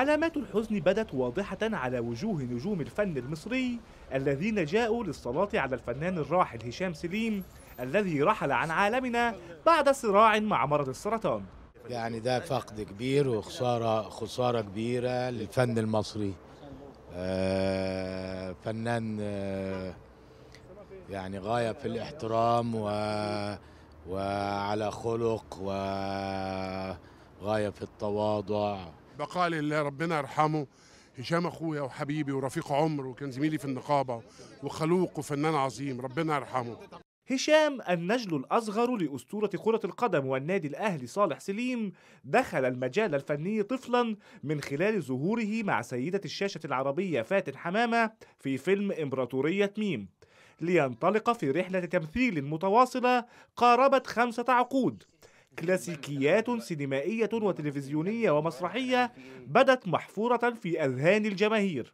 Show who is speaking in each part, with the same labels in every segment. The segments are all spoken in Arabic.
Speaker 1: علامات الحزن بدت واضحة على وجوه نجوم الفن المصري الذين جاءوا للصلاة على الفنان الراحل هشام سليم الذي رحل عن عالمنا بعد صراع مع مرض السرطان يعني ده فقد كبير وخسارة خسارة كبيرة للفن المصري آه، فنان آه، يعني غاية في الاحترام و وعلى خلق وغاية في التواضع بقاء لله ربنا يرحمه هشام اخويا وحبيبي ورفيق عمر وكان زميلي في النقابه وخلوق وفنان عظيم ربنا يرحمه هشام النجل الأصغر لأسطورة كرة القدم والنادي الأهلي صالح سليم دخل المجال الفني طفلا من خلال ظهوره مع سيدة الشاشة العربية فاتن حمامة في فيلم إمبراطورية ميم لينطلق في رحلة تمثيل متواصلة قاربت خمسة عقود كلاسيكيات سينمائية وتلفزيونية ومسرحية بدت محفورة في أذهان الجماهير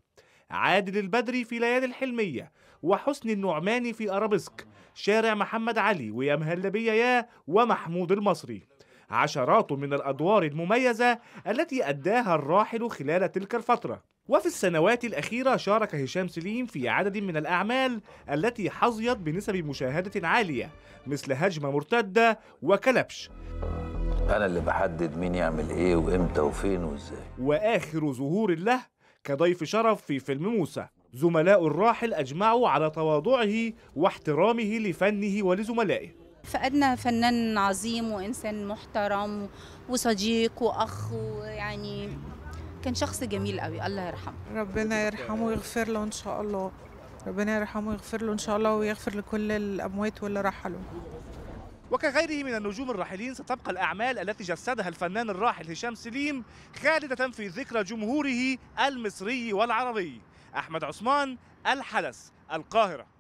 Speaker 1: عادل البدري في ليالي الحلمية وحسن النعماني في أرابيسك شارع محمد علي ويا مهلبية يا ومحمود المصري عشرات من الأدوار المميزة التي أداها الراحل خلال تلك الفترة وفي السنوات الأخيرة شارك هشام سليم في عدد من الأعمال التي حظيت بنسب مشاهدة عالية مثل هجمة مرتدة وكلبش أنا اللي بحدد مين يعمل إيه وإمتى وفين وإزاي وآخر ظهور له كضيف شرف في فيلم موسى زملاء الراحل أجمعوا على تواضعه واحترامه لفنه ولزملائه فقدنا فنان عظيم وانسان محترم وصديق واخ ويعني كان شخص جميل قوي الله يرحمه ربنا يرحمه ويغفر له ان شاء الله ربنا يرحمه ويغفر له ان شاء الله ويغفر لكل الاموات واللي رحلوا وكغيره من النجوم الراحلين ستبقى الأعمال التي جسدها الفنان الراحل هشام سليم خالدة في ذكرى جمهوره المصري والعربي أحمد عثمان الحدث القاهرة